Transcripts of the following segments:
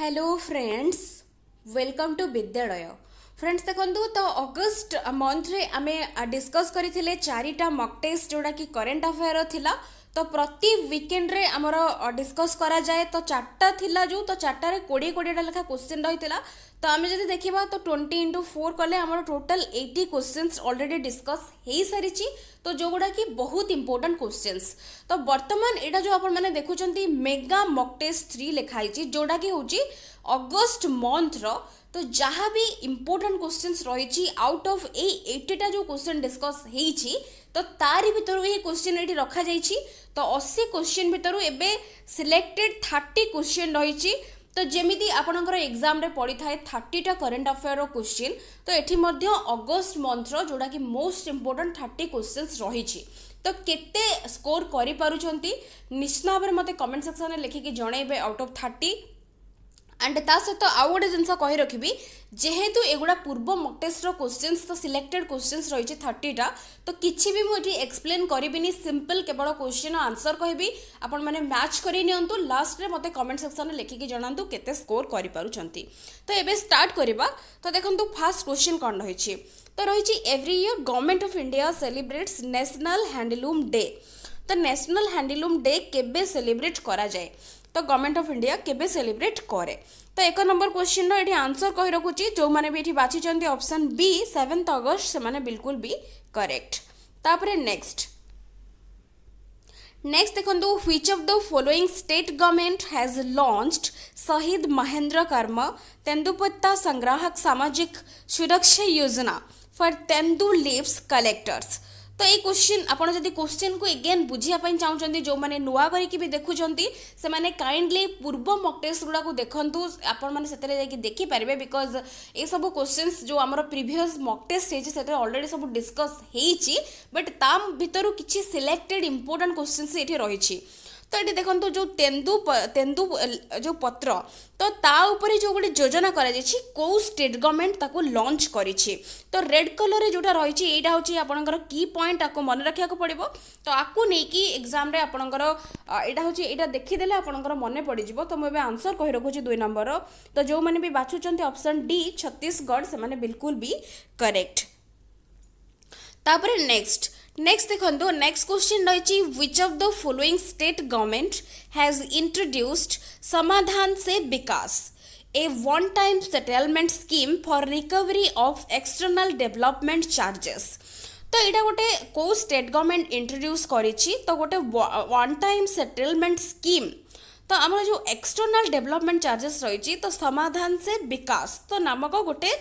Hello friends welcome to Vidyalaya friends ଦେଖନ୍ତୁ ତ August ମନ୍ଥରେ ଆମେ ଡିସ୍କସ୍ କରିଥିଲେ ଚାରିଟା ମକ୍ ଟେଷ୍ଟ ଯେଉଁଟାକି କରେଣ୍ଟ ଆଫେୟାର ଥିଲା ତ ପ୍ରତି ୱିକେଣ୍ଡରେ ଆମର ଡିସ୍କସ୍ କରାଯାଏ ତ ଚାରିଟା ଥିଲା ଯେଉଁ ତ ଚାରିଟାରେ କୋଡ଼ିଏ କୋଡ଼ିଏଟା ଲେଖା କୋଶ୍ଚିନ୍ ରହିଥିଲା ତ ଆମେ ଯଦି ଦେଖିବା ତ ଟ୍ୱେଣ୍ଟି ଇଣ୍ଟୁ ଫୋର୍ କଲେ ଆମର total eighty questions already discuss ହୋଇସାରିଛି ତ ଯେଉଁଗୁଡ଼ାକି ବହୁତ ଇମ୍ପୋର୍ଟାଣ୍ଟ କୋଶ୍ଚିନ୍ସ ତ ବର୍ତ୍ତମାନ ଏଇଟା ଯେଉଁ ଆପଣମାନେ ଦେଖୁଛନ୍ତି ମେଗା ମକ୍ ଟେଷ୍ଟ ଥ୍ରୀ ଲେଖା ହେଇଛି ଯେଉଁଟାକି ହେଉଛି ଅଗଷ୍ଟ ମନ୍ଥର ତ ଯାହା ବି ଇମ୍ପୋର୍ଟାଣ୍ଟ କୋଶ୍ଚିନ୍ସ ରହିଛି ଆଉଟ୍ ଅଫ୍ ଏଇ ଏଇଟିଟା ଯେଉଁ କୋଶ୍ଚିନ୍ ଡିସ୍କସ୍ ହେଇଛି ତ ତାରି ଭିତରୁ ଏହି କୋଶ୍ଚିନ୍ ଏଠି ରଖାଯାଇଛି ତ ଅଶୀ କୋଶ୍ଚିନ୍ ଭିତରୁ ଏବେ ସିଲେକ୍ଟେଡ୍ ଥାର୍ଟି କୋଶ୍ଚିନ୍ ରହିଛି ତ ଯେମିତି ଆପଣଙ୍କର ଏକ୍ଜାମ୍ରେ ପଡ଼ିଥାଏ ଥାର୍ଟିଟା କରେଣ୍ଟ ଆଫେୟାର୍ର କୋଶ୍ଚିନ୍ ତ ଏଠି ମଧ୍ୟ ଅଗଷ୍ଟ ମନ୍ଥର ଯେଉଁଟାକି ମୋଷ୍ଟ ଇମ୍ପୋର୍ଟାଣ୍ଟ ଥାର୍ଟି କୋଶ୍ଚିନ୍ସ ରହିଛି ତ କେତେ ସ୍କୋର କରିପାରୁଛନ୍ତି ନିଶ୍ଚିତ ଭାବରେ ମୋତେ କମେଣ୍ଟ ସେକ୍ସନ୍ରେ ଲେଖିକି ଜଣେଇବେ ଆଉଟ୍ ଅଫ୍ ଥାର୍ଟି ଆଣ୍ଡ ତା ସହିତ ଆଉ ଗୋଟେ ଜିନିଷ କହି ରଖିବି ଯେହେତୁ ଏଗୁଡ଼ା ପୂର୍ବ ମକ୍ କୋଶ୍ଚିନ୍ସ ତ ସିଲେକ୍ଟେଡ୍ କୋଶ୍ଚିନ୍ସ ରହିଛି ଥାର୍ଟିଟା ତ କିଛି ବି ମୁଁ ଏଠି ଏକ୍ସପ୍ଲେନ୍ କରିବିନି ସିମ୍ପଲ୍ କେବଳ କୋଶ୍ଚିନ୍ ଆନ୍ସର୍ କହିବି ଆପଣମାନେ ମ୍ୟାଚ୍ କରି ନିଅନ୍ତୁ ଲାଷ୍ଟରେ ମୋତେ କମେଣ୍ଟ ସେକ୍ସନ୍ରେ ଲେଖିକି ଜଣାନ୍ତୁ କେତେ ସ୍କୋର୍ କରିପାରୁଛନ୍ତି ତ ଏବେ ଷ୍ଟାର୍ଟ କରିବା ତ ଦେଖନ୍ତୁ ଫାର୍ଷ୍ଟ କୋଶ୍ଚିନ୍ କ'ଣ ରହିଛି ତ ରହିଛି every year government of India celebrates national handloom day ତ ନ୍ୟାସନାଲ୍ ହ୍ୟାଣ୍ଡଲୁମ୍ ଡେ କେବେ ସେଲିବ୍ରେଟ୍ କରାଯାଏ ତ ଗଭର୍ଣ୍ଣମେଣ୍ଟ ଅଫ୍ ଇଣ୍ଡିଆ କେବେ ସେଲିବ୍ରେଟ୍ କରେ ତ ଏକ ନମ୍ବର କ୍ୱେଶ୍ଚିନ୍ର ଏଠି ଆନ୍ସର୍ କହି ରଖୁଛି ଯେଉଁମାନେ ବି ଏଠି ବାଛିଛନ୍ତି ଅପସନ୍ ବି ସେଭେନ୍ଥ ଅଗଷ୍ଟ ସେମାନେ ବିଲକୁଲ ବି କରେକ୍ଟ ତାପରେ ନେକ୍ସଟ ନେକ୍ସଟ ଦେଖନ୍ତୁ which of the following state government has launched Shaheed Mahendra କର୍ମ ତେନ୍ଦୁପତ୍ତା ସଂଗ୍ରାହକ ସାମାଜିକ ସୁରକ୍ଷା ଯୋଜନା ଫର୍ ତେନ୍ଦୁ ଲିଭ୍ସ କଲେକ୍ଟର୍ସ ତ ଏଇ କୋଶ୍ଚିନ୍ ଆପଣ ଯଦି କୋଶ୍ଚିନ୍କୁ ଏଗେନ୍ ବୁଝିବା ପାଇଁ ଚାହୁଁଛନ୍ତି ଯେଉଁମାନେ ନୂଆ କରିକି ବି ଦେଖୁଛନ୍ତି ସେମାନେ କାଇଣ୍ଡଲି ପୂର୍ବ ମକ୍ ଟେଷ୍ଟ ଗୁଡ଼ାକୁ ଦେଖନ୍ତୁ ଆପଣମାନେ ସେଥିରେ ଯାଇକି ଦେଖିପାରିବେ ବିକଜ ଏସବୁ କୋଶ୍ଚିନ୍ସ ଯେଉଁ ଆମର ପ୍ରିଭିୟସ୍ ମକ୍ ଟେଷ୍ଟ ହେଇଛି ସେଥିରେ ଅଲରେଡ଼ି ସବୁ ଡିସ୍କସ୍ ହେଇଛି ବଟ୍ ତା ଭିତରୁ କିଛି ସିଲେକ୍ଟେଡ୍ ଇମ୍ପୋର୍ଟାଣ୍ଟ କୋଶ୍ଚିନ୍ସ ଏଠି ରହିଛି ତ ଏଠି ଦେଖନ୍ତୁ ଯେଉଁ ତେନ୍ଦୁ ତେନ୍ଦୁ ଯେଉଁ ପତ୍ର ତ ତା ଉପରେ ଯେଉଁ ଗୋଟେ ଯୋଜନା କରାଯାଇଛି କେଉଁ ଷ୍ଟେଟ୍ ଗଭର୍ଣ୍ଣମେଣ୍ଟ ତାକୁ ଲଞ୍ଚ କରିଛି ତ ରେଡ୍ କଲର୍ରେ ଯେଉଁଟା ରହିଛି ଏଇଟା ହେଉଛି ଆପଣଙ୍କର କି ପଏଣ୍ଟ ଆକୁ ମନେ ରଖିବାକୁ ପଡ଼ିବ ତ ଆକୁ ନେଇକି ଏକ୍ଜାମ୍ରେ ଆପଣଙ୍କର ଏଇଟା ହେଉଛି ଏଇଟା ଦେଖିଦେଲେ ଆପଣଙ୍କର ମନେ ପଡ଼ିଯିବ ତ ମୁଁ ଏବେ ଆନ୍ସର୍ କହି ରଖୁଛି ଦୁଇ ନମ୍ବର ତ ଯେଉଁମାନେ ବି ବାଛୁଛନ୍ତି ଅପସନ୍ ଡି ଛତିଶଗଡ଼ ସେମାନେ ବିଲକୁଲ ବି କରେକ୍ଟ ତାପରେ ନେକ୍ସଟ नेक्स्ट देखो नेक्स्ट क्वेश्चन रही which of the following state government has introduced Samadhan se Vikas a one time settlement scheme for recovery of external development charges तो यहाँ गोटे कौ स्टेट गवर्नमेंट इंट्रोड्यूस कर तो गोटे वन टाइम सेटलमेंट स्कीम तो आम जो एक्सटर्नाल डेवलपमेंट चार्जेस रही तो समाधान से विकास तो नामक गोटे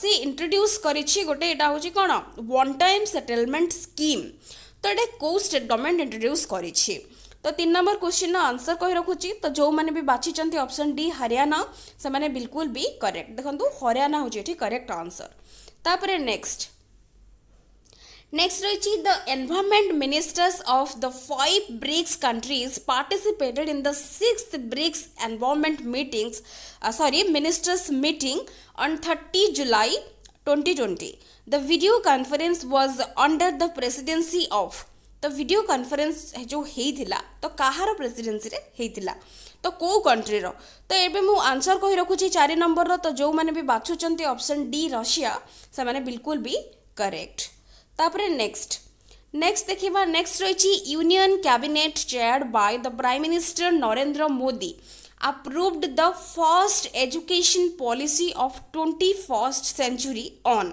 ସେ ଇଣ୍ଟ୍ରୋଡ୍ୟୁସ୍ କରିଛି ଗୋଟେ ଏଇଟା ହେଉଛି କ'ଣ ୱାନ୍ ଟାଇମ୍ ସେଟେଲମେଣ୍ଟ ସ୍କିମ୍ ତ ଏଇଟା କେଉଁ ଷ୍ଟେଟ୍ ଗଭର୍ଣ୍ଣମେଣ୍ଟ ଇଣ୍ଟ୍ରୋଡ୍ୟୁସ୍ କରିଛି ତ ତିନି ନମ୍ବର କ୍ୱେଶ୍ଚିନ୍ର ଆନ୍ସର କହି ରଖୁଛି ତ ଯେଉଁମାନେ ବି ବାଛିଛନ୍ତି ଅପସନ୍ ଡି ହରିୟାଣା ସେମାନେ ବିଲକୁଲ ବି କରେକ୍ଟ ଦେଖନ୍ତୁ ହରିୟାଣା ହେଉଛି ଏଠି କରେକ୍ଟ ଆନ୍ସର ତାପରେ next Next, Ruchi, the environment ministers of the five BRICS countries participated in the sixth BRICS environment meetings, uh, sorry, ministers meeting on 30 July 2020. The video conference was under the presidency of तो video conference जो होता तो कहार presidency होता तो कौ कंट्रीर तो ये मुझे आंसर कही रखुच्छे चार नंबर तो जो मैंने भी बाछुं अप्सन डी रशिया से बिल्कुल भी करेक्ट তাপরে নেক্সট ଦେଖିବା দেখিবা ରହିଛି রয়েছে union cabinet by the the prime Narendra Modi Modi the the first policy of twenty 21st century on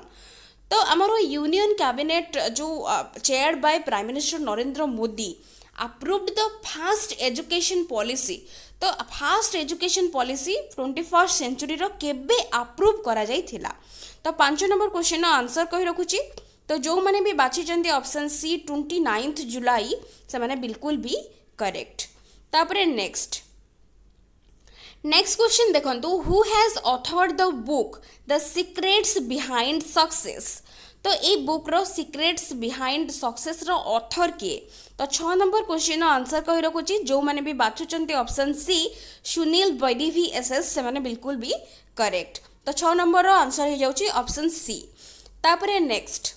तो आमर यूनियन कैबिनेट जो chair by prime minister Narendra Modi approved the first education policy तो first education policy twenty first century କେବେ approve କରାଯାଇଥିଲା तो पांच number question answer कही ରଖୁଛି तो जो मैंने भी बाछी ऑप्शन सी ट्वेंटी नाइन्थ जुलाई से बिल्कुल भी करेक्ट तापर नेक्स्ट नेक्स्ट क्वेश्चन देखु who has authored the book the secrets behind success तो ये बुक तो रो सिक्रेट्स बिहाइंड सक्सेस रो अथर किए तो छ नंबर क्वेश्चन आंसर कही रखुच्छी जो मैंने भी बाछुंट ऑप्शन सी सुनील भी एस एस से बिल्कुल भी करेक्ट तो छ नंबर आंसर हो जाऊँगी ऑप्शन सी तापर नेक्स्ट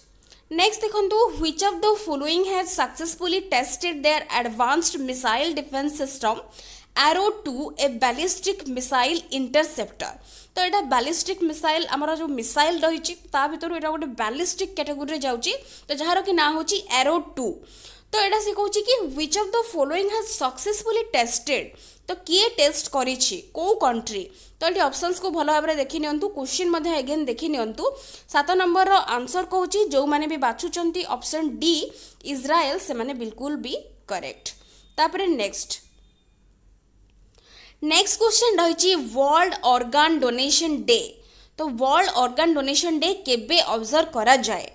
नेक्स्ट देखो which of the following has successfully tested their advanced missile defence system arrow two a ballistic missile interceptor তো এটা ব্যালিস্টিক মিসাইল আমার যে মিসাইল রয়েছে তা ভিতর এটা গোটে ব্যালিস্টিক ক্যাটেগোরি যাচ্ছে তো যার কি না হচ্ছে অ্যারো টু ତ ଏଇଟା ସେ କହୁଛି କି which of the following has successfully tested ତ କିଏ ଟେଷ୍ଟ କରିଛି କେଉଁ କଣ୍ଟ୍ରି ତ ଏଠି ଅପସନ୍ସକୁ ଭଲ ଭାବରେ ଦେଖି ନିଅନ୍ତୁ କୋଶ୍ଚିନ୍ ମଧ୍ୟ ଏଗେନ୍ ଦେଖି ନିଅନ୍ତୁ ସାତ ନମ୍ବରର ଆନ୍ସର୍ କହୁଛି ଯେଉଁମାନେ ବି ବାଛୁଛନ୍ତି ଅପସନ୍ ଡି ଇସ୍ରାଏଲ୍ ସେମାନେ ବିଲକୁଲ ବି କରେକ୍ଟ ତାପରେ ନେକ୍ସଟ ନେକ୍ସଟ କୋଶ୍ଚିନ୍ ରହିଛି ୱାର୍ଲଡ ଅର୍ଗାନ୍ ଡୋନେସନ୍ ଡେ ତ ୱାର୍ଲଡ ଅର୍ଗାନ୍ ଡୋନେସନ୍ ଡେ କେବେ ଅବଜର୍ଭ କରାଯାଏ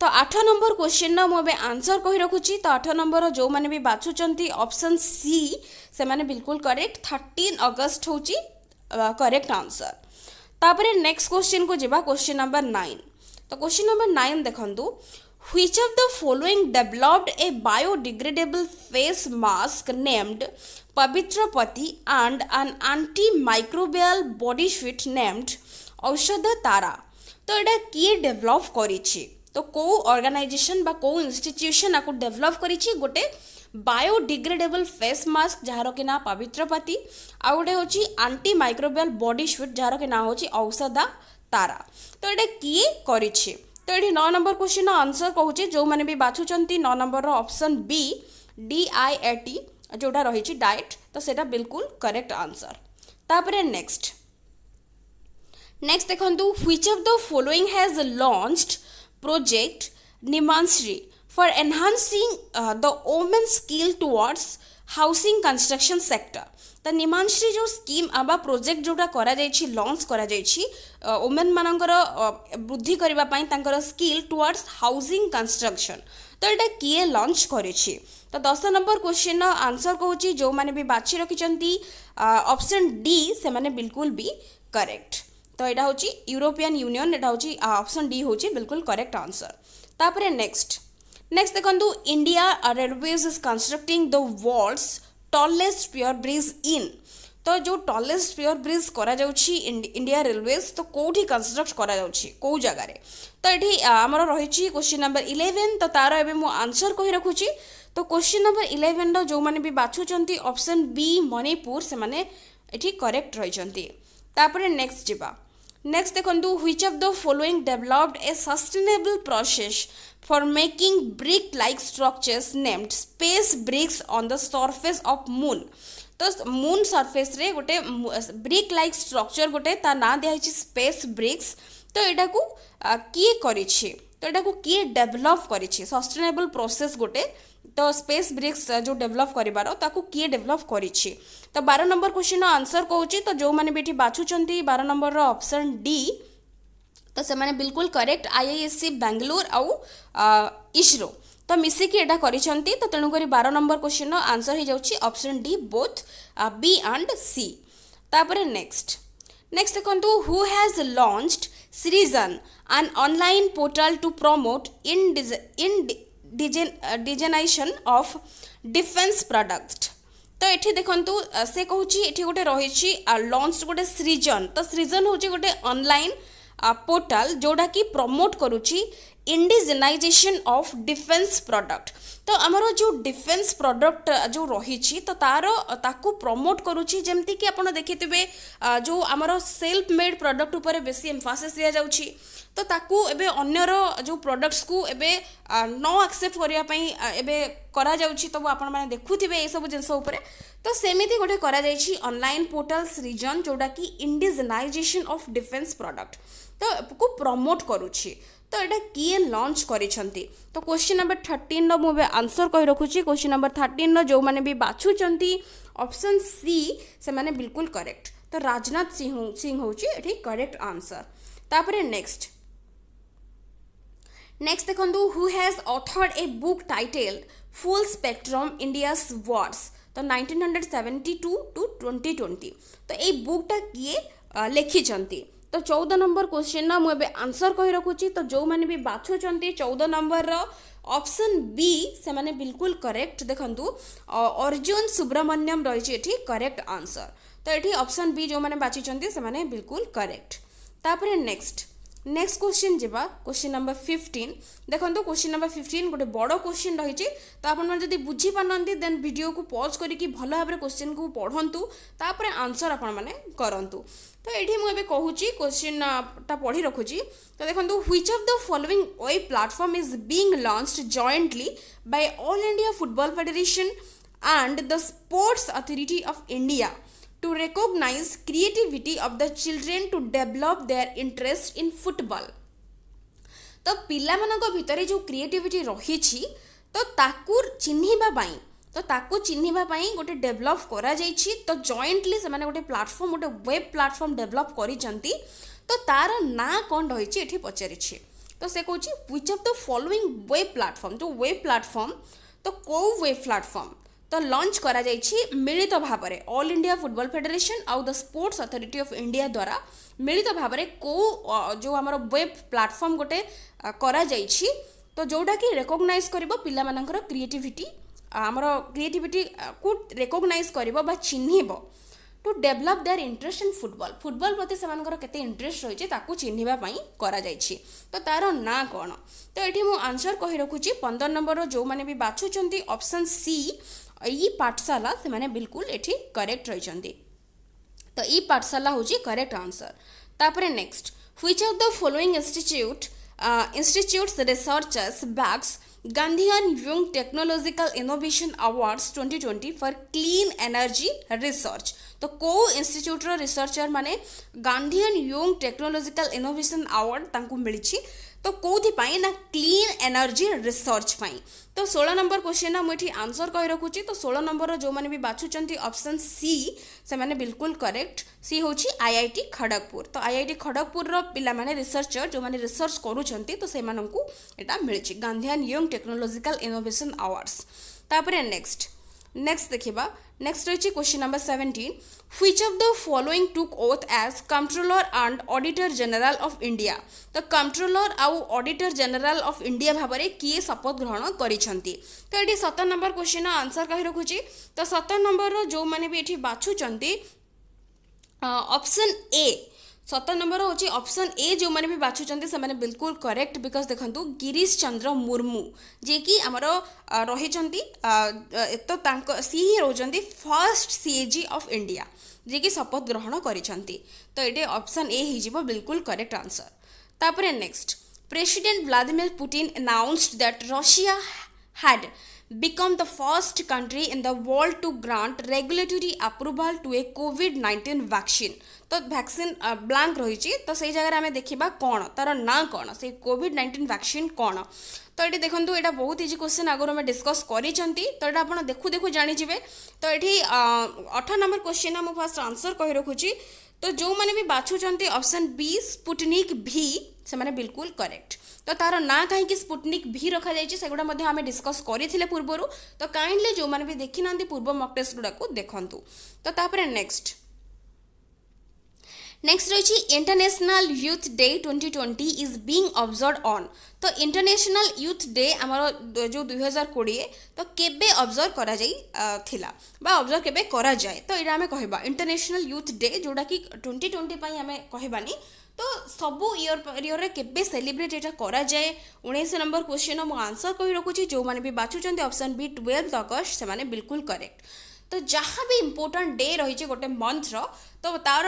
तो आठ नंबर क्वेश्चन मुझे आंसर कही रखुच्छी तो आठ नंबर जो मैंने भी बाछुंट ऑप्शन सी से मैंने बिल्कुल करेक्ट थर्टीन अगस्ट हो करेक्ट आंसर तापर नेक्स्ट क्वेश्चन को जी क्वेश्चन नंबर नाइन तो क्वेश्चन नंबर नाइन देखु which of the following developed a face mask mask named pavitrapati and anti antimicrobial body sheet named Aushadh Tara तो एटा किए डेभलप करिछि তো କେଉଁ ଅର୍ଗାନାଇଜେସନ୍ ବା କେଉଁ ଇନଷ୍ଟିଚ୍ୟୁସନ୍ ଆକୁ ଡେଭଲପ୍ କରିଛି ଗୋଟେ ବାୟୋଡିଗ୍ରେଡେବଲ୍ ଫେସ୍ ମାସ୍କ ଯାହାର କି ନାଁ ପବିତ୍ରପାତି ଆଉ ଗୋଟେ ହେଉଛି ଆଣ୍ଟି ମାଇକ୍ରୋବିଆଲ୍ ବଡି ସୁଟ୍ ଯାହାର କି ନାଁ ହେଉଛି ଔଷଧ ତାରା ତ ଏଇଟା କିଏ କରିଛି ତ ଏଠି ନଅ ନମ୍ବର କ୍ୱେଶ୍ଚିନ୍ର ଆନ୍ସର୍ କହୁଛି ଯେଉଁମାନେ ବି ବାଛୁଛନ୍ତି ନଅ ନମ୍ବରର option B D I A T ଯେଉଁଟା ରହିଛି ଡାଏଟ୍ ତ ସେଇଟା ବିଲକୁଲ କରେକ୍ଟ ଆନ୍ସର୍ ତାପରେ ନେକ୍ସଟ ନେକ୍ସଟ ଦେଖନ୍ତୁ which of the following has launched project Nimansri for enhancing uh, the women's skill towards housing construction sector ତ ନିମାଂଶ୍ରୀ ଯେଉଁ ସ୍କିମ୍ ବା ପ୍ରୋଜେକ୍ଟ ଯେଉଁଟା କରାଯାଇଛି ଲଞ୍ଚ କରାଯାଇଛି ଓମେନ୍ ମାନଙ୍କର ବୃଦ୍ଧି କରିବା ପାଇଁ ତାଙ୍କର ସ୍କିଲ୍ ଟୁୱାର୍ଡସ୍ ହାଉସିଂ କନଷ୍ଟ୍ରକ୍ସନ୍ ତ ଏଇଟା କିଏ ଲଞ୍ଚ କରିଛି ତ ଦଶ ନମ୍ବର କ୍ୱେଶ୍ଚିନ୍ର ଆନ୍ସର୍ କହୁଛି ଯେଉଁମାନେ ବି ବାଛି ରଖିଛନ୍ତି ଅପସନ୍ ଡି ସେମାନେ ବିଲକୁଲ ବି କରେକ୍ଟ তো এটা হচ্ছে ইউরোপিয়ান ইউনিয়ন এটা হচ্ছে অপশন ডি হচ্ছে বিলকুল করেক্ট আনসর তাপরে নেক্সট নেক্সট দেখন্তু India railways is constructing the world's tallest pier bridge in তো যে টলেস্ট পিওর ব্রিজ করা যাচ্ছি ইন্ডিয়া রেলওয়েজ তো কোটি কনস্ট্রক্ট করা যাচ্ছি কেউ জায়গায় তো এটি আমার রয়েছে কোশ্চিন নম্বর ইলেভেন তো তার এবে মু আনসর কই রাখুছি তো কোশ্চিন নম্বর ইলেভেন যে বি বাছুচার অপশন বি মণিপুর সে এটি করেক্ট রয়েছেন তাপরে নেক্সট যা ನೆಕ್ಸ್ಟ್ ದೇಖು which of the following developed a sustainable process for making brick-like structures named space bricks on the surface of moon तो मून सरफेस रे गोटे ब्रिक लाइक स्ट्रक्चर गोटे ता ना दिया स्पेस ब्रिक्स तो यहाँ को किए कर तो यहाँ को किए डेभलप कर सस्टेनेबल प्रोसेस गोटे तो स्पेस ब्रिक्स जो डेभलप करार किए डेभलप कर बार नंबर क्वेश्चन आंसर कौच तो जो मैंने भी बाछुं बार नंबर रपसन डी तो से माने बिल्कुल correct I I S C बांगलोर आउ इसरो तो मिसिकी एटा कर तो तेणुक बार नंबर क्वेश्चन आंसर हो जाएन D both B and C तापर नेक्स्ट नेक्स्ट देखो who has launched Srijan and online portal to promote indigenisation of defence product तो ये देखु से कहि गोटे रही लंच गोटे सृजन तो सृजन हूँ गोटे अनलाइन पोर्टाल जोटा कि प्रमोट कर इंडिजनाइजेशन ऑफ डिफेंस प्रोडक्ट तो आमर जो डिफेंस प्रोडक्ट जो रही तो तार ताकू प्रमोट करुच्ची आप देखिथे जो आमर सेल्फ मेड प्रडक्ट उपर बेसी एम्फासीस दि जाऊँगी ତ ତାକୁ ଏବେ ଅନ୍ୟର ଯେଉଁ ପ୍ରଡ଼କ୍ଟସ୍କୁ ଏବେ ନ ଆକ୍ସେପ୍ଟ କରିବା ପାଇଁ ଏବେ କରାଯାଉଛି ତ ଆପଣମାନେ ଦେଖୁଥିବେ ଏସବୁ ଜିନିଷ ଉପରେ ତ ସେମିତି ଗୋଟେ କରାଯାଇଛି ଅନଲାଇନ୍ ପୋର୍ଟାଲ୍ସ ରିଜନ୍ ଯେଉଁଟାକି ଇଣ୍ଡିଜନାଇଜେସନ୍ ଅଫ୍ ଡିଫେନ୍ସ ପ୍ରଡ଼କ୍ଟ ତ କୁ ପ୍ରମୋଟ୍ କରୁଛି ତ ଏଇଟା କିଏ ଲଞ୍ଚ କରିଛନ୍ତି ତ କ୍ୱେଶ୍ଚିନ୍ ନମ୍ବର ଥାର୍ଟିନ୍ର ମୁଁ ଏବେ ଆନ୍ସର୍ କହି ରଖୁଛି କ୍ୱେଶ୍ଚିନ୍ ନମ୍ବର ଥାର୍ଟିନ୍ର ଯେଉଁମାନେ ବି ବାଛୁଛନ୍ତି ଅପସନ୍ ସି ସେମାନେ ବିଲକୁଲ କରେକ୍ଟ ତ ରାଜନାଥ ସିଂ ସିଂ ହେଉଛି ଏଠି କରେକ୍ଟ ଆନ୍ସର୍ ତାପରେ ନେକ୍ସଟ नेक्स्ट देखु who has authored a book titled full spectrum India's wars ତ nineteen hundred seventy two two twenty twenty ତ ଏଇ ବୁକ୍ଟା କିଏ ଲେଖିଛନ୍ତି ତ ଚଉଦ ନମ୍ବର କୋଶ୍ଚିନ୍ର ମୁଁ ଏବେ ଆନ୍ସର କହି ରଖୁଛି ତ ଯେଉଁମାନେ ବି ବାଛୁଛନ୍ତି ଚଉଦ ନମ୍ବରର ଅପସନ୍ ବି ସେମାନେ ବିଲକୁଲ କରେକ୍ଟ ଦେଖନ୍ତୁ ଅର୍ଜୁନ ସୁବ୍ରମଣ୍ୟମ୍ ରହିଛି ଏଠି କରେକ୍ଟ ଆନ୍ସର ତ ଏଠି ଅପସନ୍ ବି ଯେଉଁମାନେ ବାଛିଛନ୍ତି ସେମାନେ ବିଲକୁଲ କରେକ୍ଟ ତାପରେ ନେକ୍ସଟ নেক্সট কোশ্চিন যা কোশ্চিন নম্বর ফিফটিন দেখুন কোশ্চিন নম্বর ফিফটিন গোটে বড় কোশ্চিন রয়েছে তো আপনার যদি বুঝি পারনাহান্তি দেন ভিডিওকে পজ করিকি ভালো ভাবে কোশ্চিনকে পড়ন্তু তাপরে আনসর আপনার করতু তো এটি মু এবে কহুছি কোশ্চিনটা পড়ি রাখুছি তো দেখুন which of the following web platform is being launched jointly by all India football federation and the Sports Authority of India to recognize creativity of the children to develop their interest in football ତ ପିଲାମାନଙ୍କ ଭିତରେ ଯେଉଁ creativity ରହିଛି ତ ତାକୁ ଚିହ୍ନିବା ପାଇଁ ତ ତାକୁ ଚିହ୍ନିବା ପାଇଁ ଗୋଟେ ଡେଭଲପ୍ କରାଯାଇଛି ତ ଜଏଣ୍ଟଲି ସେମାନେ ଗୋଟେ ପ୍ଲାଟଫର୍ମ ଗୋଟେ ୱେବ୍ ପ୍ଲାଟଫର୍ମ ଡେଭଲପ୍ କରିଛନ୍ତି ତ ତା'ର ନାଁ କ'ଣ ରହିଛି ଏଠି ପଚାରିଛି ତ ସେ କହୁଛି which of the following web platform ଯେଉଁ ୱେବ୍ ପ୍ଲାଟଫର୍ମ ତ କେଉଁ ୱେବ୍ ପ୍ଲାଟଫର୍ମ ଲଞ୍ଚ କରାଯାଇଛି ମିଳିତ ଭାବରେ ଅଲ୍ ଇଣ୍ଡିଆ ଫୁଟବଲ୍ ଫେଡେରେସନ୍ ଆଉ the sports authority of India ଦ୍ୱାରା ମିଳିତ ଭାବରେ କେଉଁ ଯେଉଁ ଆମର ୱେବ୍ ପ୍ଲାଟଫର୍ମ ଗୋଟେ କରାଯାଇଛି ତ ଯେଉଁଟାକି ରେକଗ୍ନାଇଜ୍ କରିବ ପିଲାମାନଙ୍କର କ୍ରିଏଟିଭିଟି ଆମର କ୍ରିଏଟିଭିଟିକୁ ରେକଗ୍ନାଇଜ୍ କରିବ ବା ଚିହ୍ନିବ to develop their interest in football football ପ୍ରତି ସେମାନଙ୍କର କେତେ ଇଣ୍ଟରେଷ୍ଟ ରହିଛି ତାକୁ ଚିହ୍ନିବା ପାଇଁ କରାଯାଇଛି ତ ତା'ର ନାଁ କ'ଣ ତ ଏଠି ମୁଁ ଆନ୍ସର୍ କହି ରଖୁଛି ପନ୍ଦର ନମ୍ବରର ଯେଉଁମାନେ ବି ବାଛୁଛନ୍ତି ଅପସନ୍ ସି पाठशाला से मैंने बिल्कुल तो ये करेक्ट रही तो ई पाठशाला हूँ करेक्ट आंसर तापर next which of the following institute institutes researchers bags Gandhi and young technological innovation awards 2020 for clean energy research तो को इनट्यूट्र रिसर्चर मैंने Gandhian young technological innovation award मिली तो कौन ना क्लीन एनर्जी रिसर्च पाई तो षोल नंबर क्वेश्चन मुझे आंसर कही रखुच्छी तो षोल नंबर जो मैंने भी बाछुंट ऑप्शन सी से मैंने बिल्कुल करेक्ट सी हूँ आई आई टी खड़गपुर तो आई आई टी खड़गपुर पाने रिसर्चर जो मैंने रिसर्च करुँच तो से यहाँ मिली गांधीयान यंग टेक्नोलोजिकाल इनोभेसन आवार्डस तापर नेक्स्ट নেক্সট দেখিবা নেক্সট রয়েছে question number seventeen which of the following took oath as controller and auditor general of India তো কন্ট্রোলর আউ অডিটর জেনারেল অফ ইন্ডিয়া ভাবে কি শপথ গ্রহণ করেছেন তো এটি সতর নম্বর কোশ্চিন আনসর কহি রাখুছি তো সতর নম্বর যে এটি বাছুচার অপশন এ सत नंबर हूँ ऑप्शन ए जो मैंने भी बाछुं से बिल्कुल करेक्ट बिकज देखो गिरीश चंद्र मुर्मू जी आमर रही तो सी ही रोचे फर्स्ट सीएजी ऑफ इंडिया जी कि शपथ ग्रहण कर तो ये ऑप्शन ए हो बिल्कुल करेक्ट आंसर तापर next president Vladimir Putin announced that Russia had become the first country in the world to grant regulatory approval to a COVID 19 vaccine. তো ভ্যাকসিন ব্লাঙ্ক রয়েছে তো সেই জায়গায় আমি দেখিবা কোণ তার না কোণ সেই কোভিড নাইন্টিন ভ্যাকসিন কোণ তো এটি দেখুন এটা বহুত ইজি কোশ্চেন আগর আমি ডিসকস করেছেন তো এটা আপনার দেখু দেখু জাঁজিবে তো এটি অঠর নম্বর কোশ্চেন আমি ফার্স্ট আনসর কই রাখুছি তো যে বাছুচার অপসন বি স্পুটনিক ভি से बिल्कुल करेक्ट तो तार ना कहीं स्पुटनिक भि रखा जागुड़ा डिस्कस करते पूर्व तो कईली जो मैंने भी देखी ना पूर्व मक गुड़ाक देखूँ तो नेक्स्ट নেক্সট রয়েছে international youth day twenty twenty is being observe on তো ইন্টারন্যাশনাল ইউথ ডে আমার যে দুই হাজার কোড়িয়ে তো কেবে অবজর্ভ করা যাই থিলা বা অবজর্ভ কেবে করা যায় তো এটা আমি কহবা ইন্টারন্যাশনাল ইউথ ডে যোটা কি টোয়েন্টি টোয়েন্টি পাই আমি কহবানি তো সবু ইয়র ইয়রে কেবে সেলিব্রেট এটা করা যায় উনিশ নম্বর কোশ্চেন মু আনসর কই রকুছি যে বাছুছেন অপশন বি টুয়েলভ অগস্ট সে বিলকুল করেক্ট तो जहाँ भी इम्पोर्टाट डे रही गोटे मंथर तो तार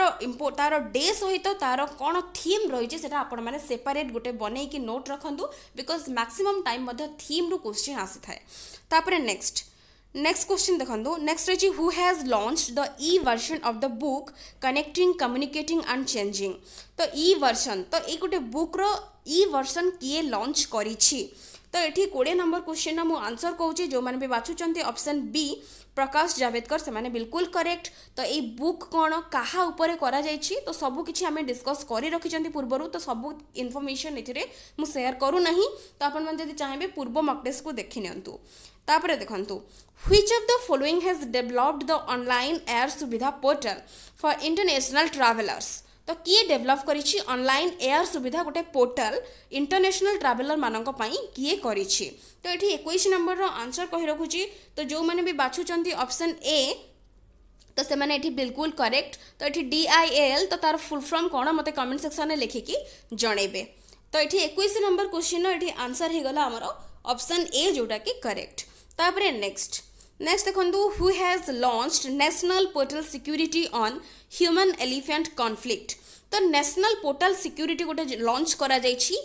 तार डे सहित तो तार कौन थीम रही आपने सेपरेट गोटे बनई कि नोट रखु बिकज मैक्सीम टाइम थीम रु क्वेश्चन आसी थाएर नेक्स्ट नेक्स्ट क्वेश्चन देखो नेक्स्ट रही who has launched the e version of the book connecting communicating and changing तो इ वर्जन तो ये गोटे बुक र ई वर्सन किए लंच कर तो ये कोड़े नंबर क्वेश्चन रो आंसर कहूँ जो मैंने भी बाछुं अप्सन बी प्रकाश जावेदकर से बिल्कुल करेक्ट तो ये बुक कौन क्या उपर करा तो सबकि आम डिस्कस कर रखी पूर्वर तो सब इनफर्मेसन ये सेयार करूना तो आपड़ी चाहिए पूर्व मकटेस्ट को देखी नि तापर देखु which of the following has developed the online air Suvidha portal for international travellers ତ କିଏ ଡେଭଲପ୍ କରିଛି ଅନଲାଇନ୍ ଏୟାର ସୁବିଧା ଗୋଟେ ପୋର୍ଟାଲ ଇଣ୍ଟରନ୍ୟାସନାଲ୍ ଟ୍ରାଭେଲର ମାନଙ୍କ ପାଇଁ କିଏ କରିଛି ତ ଏଠି ଏକୋଇଶ ନମ୍ବରର ଆନ୍ସର କହି ରଖୁଛି ତ ଯେଉଁମାନେ ବି ବାଛୁଛନ୍ତି ଅପସନ୍ ଏ ତ ସେମାନେ ଏଠି ବିଲକୁଲ କରେକ୍ଟ ତ ଏଠି ଡି ଆଇ ଏଲ୍ ତ ତାର ଫୁଲ୍ ଫର୍ମ କ'ଣ ମୋତେ କମେଣ୍ଟ ସେକ୍ସନରେ ଲେଖିକି ଜଣେଇବେ ତ ଏଠି ଏକୋଇଶ ନମ୍ବର କୋଶ୍ଚିନ୍ର ଏଠି ଆନ୍ସର ହେଇଗଲା ଆମର ଅପସନ୍ ଏ ଯେଉଁଟାକି କରେକ୍ଟ ତାପରେ ନେକ୍ସଟ ನೆಕ್ಸ್ಟ್ ತಗೊಂಡು who has launched national portal security on human elephant conflict ତ ନ୍ୟାସନାଲ୍ ପୋର୍ଟାଲ୍ ସିକ୍ୟୁରିଟି ଗୋଟେ ଲଞ୍ଚ କରାଯାଇଛି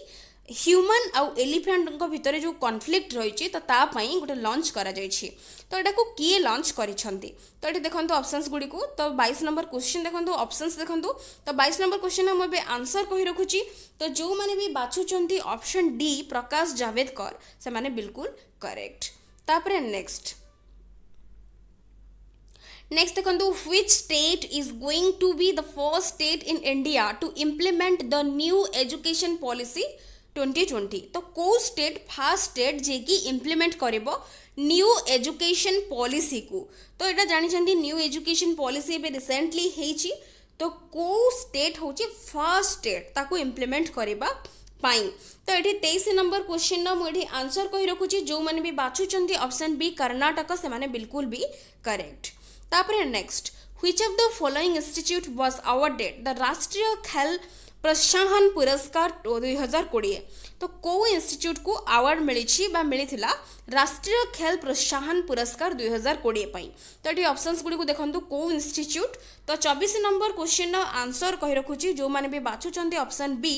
ହ୍ୟୁମାନ୍ ଆଉ ଏଲିଫ୍ୟାଣ୍ଟଙ୍କ ଭିତରେ ଯେଉଁ କନଫ୍ଲିକ୍ଟ ରହିଛି ତ ତା ପାଇଁ ଗୋଟେ ଲଞ୍ଚ କରାଯାଇଛି ତ ଏଟାକୁ କିଏ ଲଞ୍ଚ କରିଛନ୍ତି ତ ଏଠି ଦେଖନ୍ତୁ ଅପସନ୍ସ ଗୁଡ଼ିକୁ ତ ବାଇଶ ନମ୍ବର କୋଶ୍ଚିନ୍ ଦେଖନ୍ତୁ ଅପସନ୍ସ ଦେଖନ୍ତୁ ତ ବାଇଶ ନମ୍ବର କୋଶ୍ଚିନ୍ର ମୁଁ ଏବେ ଆନ୍ସର୍ କହି ରଖୁଛି ତ ଯେଉଁମାନେ ବି ବାଛୁଛନ୍ତି ଅପସନ୍ ଡି ପ୍ରକାଶ ଜାଭେଦକର ସେମାନେ ବିଲକୁଲ କରେକ୍ଟ ତାପରେ ନେକ୍ସଟ नेक्स्ट देख which state is going to be the first state in India to implement the new education policy 2020 तो कौ स्टेट फास्ट स्टेट जे कि इम्प्लीमेंट करब न्यू एजुकेशन पॉलिसी को तो यहाँ जानते न्यू एजुकेशन पॉलिसी ए रिसेंटली हो तो को स्टेट हूँ फास्ट स्टेट ताको इम्प्लीमेंट करने तो ये तेईस नंबर क्वेश्चन मुझे आंसर कही रखुच्छी जो मैंने भी बाछुं ऑप्शन बी कर्णाटक से बिल्कुल भी करेक्ट ତାପରେ next which of the following institute was awarded the Rashtriya Khel ପ୍ରୋତ୍ସାହନ ପୁରସ୍କାର ଦୁଇହଜାର କୋଡ଼ିଏ ତ କେଉଁ ଇନଷ୍ଟିଚ୍ୟୁଟ୍କୁ ଆୱାର୍ଡ଼ ମିଳିଛି ବା ମିଳିଥିଲା ରାଷ୍ଟ୍ରୀୟ ଖେଲ ପ୍ରୋତ୍ସାହନ ପୁରସ୍କାର ଦୁଇହଜାର କୋଡ଼ିଏ ପାଇଁ ତ ଏଠି ଅପସନ୍ସ ଗୁଡ଼ିକୁ ଦେଖନ୍ତୁ କେଉଁ ଇନଷ୍ଟିଚ୍ୟୁଟ୍ ତ ଚବିଶ ନମ୍ବର କୋଶ୍ଚିନ୍ର ଆନ୍ସର କହି ରଖୁଛି ଯେଉଁମାନେ ବି ବାଛୁଛନ୍ତି option B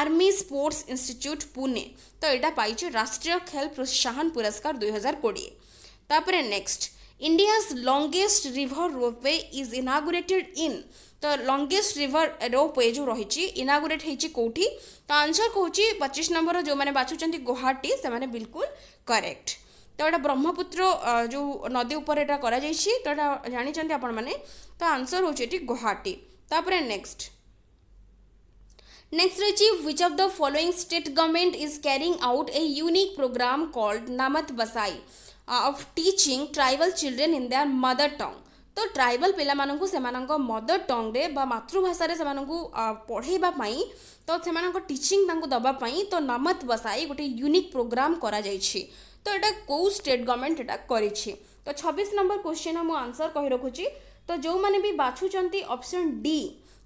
army sports institute Pune ତ ଏଇଟା ପାଇଛି ରାଷ୍ଟ୍ରୀୟ ଖେଲ ପ୍ରୋତ୍ସାହନ ପୁରସ୍କାର ଦୁଇହଜାର କୋଡ଼ିଏ ତାପରେ next India's longest river ropeway is inaugurated in तो लंगेस्ट रिवर रोपवे जो रही इनागोरेट होटी तो आंसर कौन पचिश नंबर जो मैंने बाछुं गुवाहाटी से मैंने बिल्कुल करेक्ट तो यहाँ ब्रह्मपुत्र जो नदी उपर कर जानते आपण तो आंसर हूँ गुवाहाटी तापर नेक्स्ट नेक्स्ट रही which of the following state government is carrying out a unique programme called Namath Basai of teaching tribal children in their mother tongue ତ ଟ୍ରାଇବାଲ୍ ପିଲାମାନଙ୍କୁ ସେମାନଙ୍କ ମଦର ଟଙ୍ଗରେ ବା ମାତୃଭାଷାରେ ସେମାନଙ୍କୁ ପଢ଼େଇବା ପାଇଁ ତ ସେମାନଙ୍କ ଟିଚିଂ ତାଙ୍କୁ ଦେବା ପାଇଁ ତ ନମତ ବସାଇ ଗୋଟେ ୟୁନିକ୍ ପ୍ରୋଗ୍ରାମ୍ କରାଯାଇଛି ତ ଏଇଟା କେଉଁ ଷ୍ଟେଟ୍ ଗଭର୍ଣ୍ଣମେଣ୍ଟ ଏଇଟା କରିଛି ତ ଛବିଶ ନମ୍ବର କୋଶ୍ଚିନ୍ର ମୁଁ ଆନ୍ସର୍ କହି ରଖୁଛି ତ ଯେଉଁମାନେ ବି ବାଛୁଛନ୍ତି ଅପସନ୍ ଡି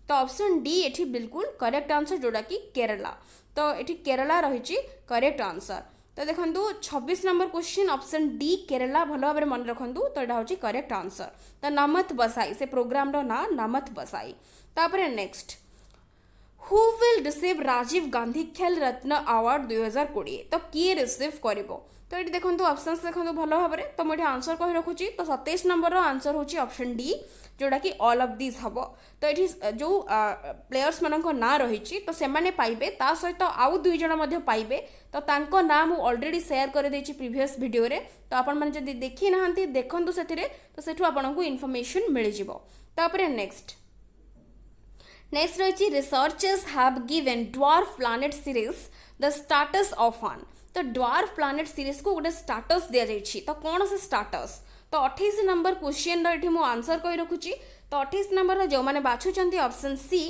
ତ ଅପସନ୍ ଡି ଏଠି ବିଲକୁଲ କରେକ୍ଟ ଆନ୍ସର୍ ଯେଉଁଟାକି କେରଲା ତ ଏଠି କେରଲା ରହିଛି କରେକ୍ଟ ଆନ୍ସର୍ तो देखो छब्बीस number question option D Kerala भल भाव मन रखु तो यहाँ हूँ करेक्ट आंसर तो नमथ बसाई से प्रोग्राम ना नमत बसाई तापर next who will receive Rajiv Gandhi Khel Ratna award दुई हजार कोड़े तो किए रिसीव कर तो ये देखो अपसन्स देखो भल भाव में तो मुझे आंसर कही रखुच्छी तो सतैश नंबर आंसर हूँ ऑप्शन डी ଯେଉଁଟାକି ଅଲ୍ ଅଫ୍ ଦିଜ୍ ହେବ ତ ଏଠି ଯେଉଁ ପ୍ଲେୟର୍ସମାନଙ୍କ ନାଁ ରହିଛି ତ ସେମାନେ ପାଇବେ ତା ସହିତ ଆଉ ଦୁଇ ଜଣ ମଧ୍ୟ ପାଇବେ ତ ତାଙ୍କ ନାଁ ମୁଁ ଅଲରେଡ଼ି ସେୟାର କରିଦେଇଛି ପ୍ରିଭିୟସ୍ ଭିଡ଼ିଓରେ ତ ଆପଣମାନେ ଯଦି ଦେଖିନାହାନ୍ତି ଦେଖନ୍ତୁ ସେଥିରେ ତ ସେଠୁ ଆପଣଙ୍କୁ ଇନଫର୍ମେସନ୍ ମିଳିଯିବ ତାପରେ ନେକ୍ସଟ ନେକ୍ସଟ ରହିଛି researchers have given dwarf planet Ceres the status of an ତ ଡ୍ୱାର୍ଫ ପ୍ଲାନେଟ୍ ସିରିଜ୍କୁ ଗୋଟେ ଷ୍ଟାଟସ୍ ଦିଆଯାଇଛି ତ କ'ଣ ସେ ଷ୍ଟାଟସ୍ ତ ଅଠେଇଶ ନମ୍ବର କ୍ୱେଶ୍ଚିନ୍ର ଏଠି ମୁଁ ଆନ୍ସର୍ କରି ରଖୁଛି ତ ଅଠେଇଶ ନମ୍ବରର ଯେଉଁମାନେ ବାଛୁଛନ୍ତି ଅପସନ୍ ସି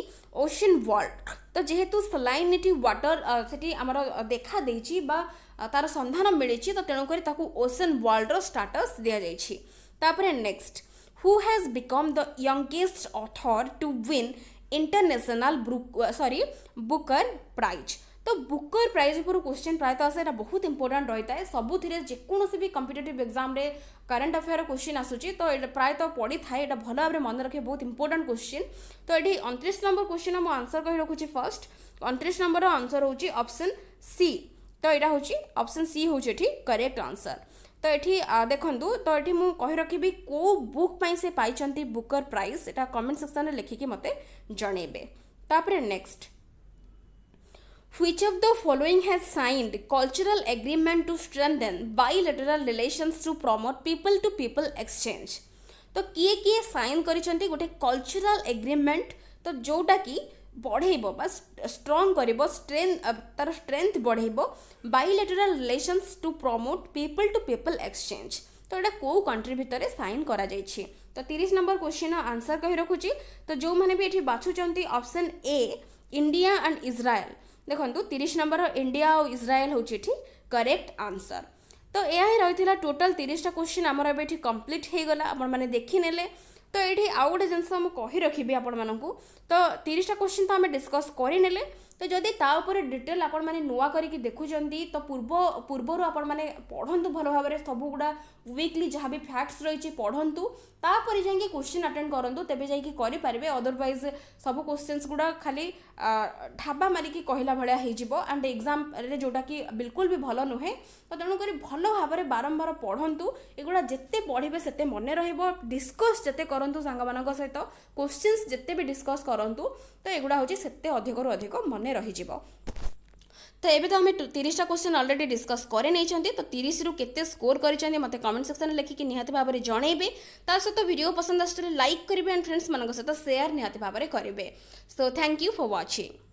ଓସିନ୍ ୱାର୍ଲ୍ଡ ତ ଯେହେତୁ ସଲାଇନ୍ ଏଠି ୱାଟର ସେଠି ଆମର ଦେଖାଦେଇଛି ବା ତା'ର ସନ୍ଧାନ ମିଳିଛି ତ ତେଣୁକରି ତାକୁ ଓସିନ୍ ୱାର୍ଲ୍ଡର ଷ୍ଟାଟସ୍ ଦିଆଯାଇଛି ତାପରେ next who has become the youngest author to win international ସରି ବୁକର ପ୍ରାଇଜ୍ तो बुकर प्राइज उपर क्वेश्चन प्रायत आसे बहुत इंपोर्टां रही है सबुति जो भी competitive exam current affair question आसूस तो प्रायत तो पढ़ी था भल भाव मन रखे बहुत इंपोर्टां क्वेश्चन तो ये अंतरीस नंबर क्वेश्चन मुझे आंसर कही रखुच्छे फर्स्ट अंतरीस नंबर आंसर हूँ अप्सन सी तो यहाँ हूँ अप्सन सी हूँ ये करेक्ट आंसर तो ये देखू तो ये तो मुझे रखी कौ बुक से पाई बुकर प्राइस यहाँ कमेंट सेक्शन में लिखिकी मत जनइबे next Which of the following has signed cultural agreement to strengthen bilateral relations to promote people to people exchange? তো কিয়ে কিয়ে সাইন କରିଛନ୍ତି ଗୋଟେ କଲଚରାଲ ଏଗ୍ରିମେଣ୍ଟ ତ ଯେଉଁଟାକି ବଢ଼େଇବ ବା ଷ୍ଟ୍ରଙ୍ଗ କରିବ ଷ୍ଟ୍ରେନ୍ଥ ତାର ଷ୍ଟ୍ରେନ୍ଥ ବଢ଼େଇବ bilateral relations to promote people to people exchange ତ ଏଇଟା କେଉଁ କଣ୍ଟ୍ରି ଭିତରେ ସାଇନ୍ କରାଯାଇଛି ତ ତିରିଶ ନମ୍ବର କ୍ୱେଶ୍ଚିନ୍ର ଆନ୍ସର୍ କହି ରଖୁଛି ତ ଯେଉଁମାନେ ବି ଏଠି ବାଛୁଛନ୍ତି option A India and Israel ଦେଖନ୍ତୁ ତିରିଶ ନମ୍ବର ଇଣ୍ଡିଆ ଆଉ ଇସ୍ରାଏଲ ହେଉଛି ଏଠି କରେକ୍ଟ ଆନ୍ସର ତ ଏହା ହିଁ ରହିଥିଲା ଟୋଟାଲ ତିରିଶଟା କୋଶ୍ଚିନ୍ ଆମର ଏବେ ଏଠି କମ୍ପ୍ଲିଟ୍ ହେଇଗଲା ଆପଣମାନେ ଦେଖିନେଲେ ତ ଏଇଠି ଆଉ ଗୋଟେ ଜିନିଷ ମୁଁ କହି ରଖିବି ଆପଣମାନଙ୍କୁ ତ ତିରିଶଟା କୋଶ୍ଚିନ୍ ତ ଆମେ ଡିସ୍କସ୍ କରିନେଲେ ତ ଯଦି ତା ଉପରେ ଡିଟେଲ୍ ଆପଣମାନେ ନୂଆ କରିକି ଦେଖୁଛନ୍ତି ତ ପୂର୍ବ ପୂର୍ବରୁ ଆପଣମାନେ ପଢ଼ନ୍ତୁ ଭଲ ଭାବରେ ସବୁଗୁଡ଼ା ୱିକଲି ଯାହା ବି ଫ୍ୟାକ୍ଟସ୍ ରହିଛି ପଢ଼ନ୍ତୁ ତାପରେ ଯାଇକି କୋଶ୍ଚିନ୍ ଆଟେଣ୍ଡ କରନ୍ତୁ ତେବେ ଯାଇକି କରିପାରିବେ ଅଦରୱାଇଜ୍ ସବୁ କୋଶ୍ଚିନ୍ସ ଗୁଡ଼ା ଖାଲି ଢାବା ମାରିକି କହିଲା ଭଳିଆ ହେଇଯିବ ଆଣ୍ଡ ଏକ୍ଜାମ୍ରେ ଯେଉଁଟାକି ବିଲକୁଲ ବି ଭଲ ନୁହେଁ ତ ତେଣୁକରି ଭଲ ଭାବରେ ବାରମ୍ବାର ପଢ଼ନ୍ତୁ ଏଗୁଡ଼ା ଯେତେ ପଢ଼ିବେ ସେତେ ମନେ ରହିବ ଡିସ୍କସ୍ ଯେତେ କରନ୍ତୁ ସାଙ୍ଗମାନଙ୍କ ସହିତ କୋଶ୍ଚିନ୍ସ ଯେତେ ବି ଡିସ୍କସ୍ କରନ୍ତୁ ତ ଏଗୁଡ଼ା ହେଉଛି ସେତେ ଅଧିକରୁ ଅଧିକ ମନେ ମନେ ରହିଯିବ ତ ଏବେ ତ ଆମେ ତିରିଶଟା କୋଶ୍ଚିନ୍ ଅଲରେଡ଼ି ଡିସ୍କସ୍ କରିନେଇଛନ୍ତି ତ ତିରିଶରୁ କେତେ ସ୍କୋର କରିଛନ୍ତି ମୋତେ କମେଣ୍ଟ ସେକ୍ସନ୍ରେ ଲେଖିକି ନିହାତି ଭାବରେ ଜଣେଇବେ ତା ସହିତ ଭିଡ଼ିଓ ପସନ୍ଦ ଆସୁଥିଲେ ଲାଇକ୍ କରିବେ ଆଣ୍ଡ ଫ୍ରେଣ୍ଡସ୍ମାନଙ୍କ ସହିତ ସେୟାର ନିହାତି ଭାବରେ କରିବେ so thank you for watching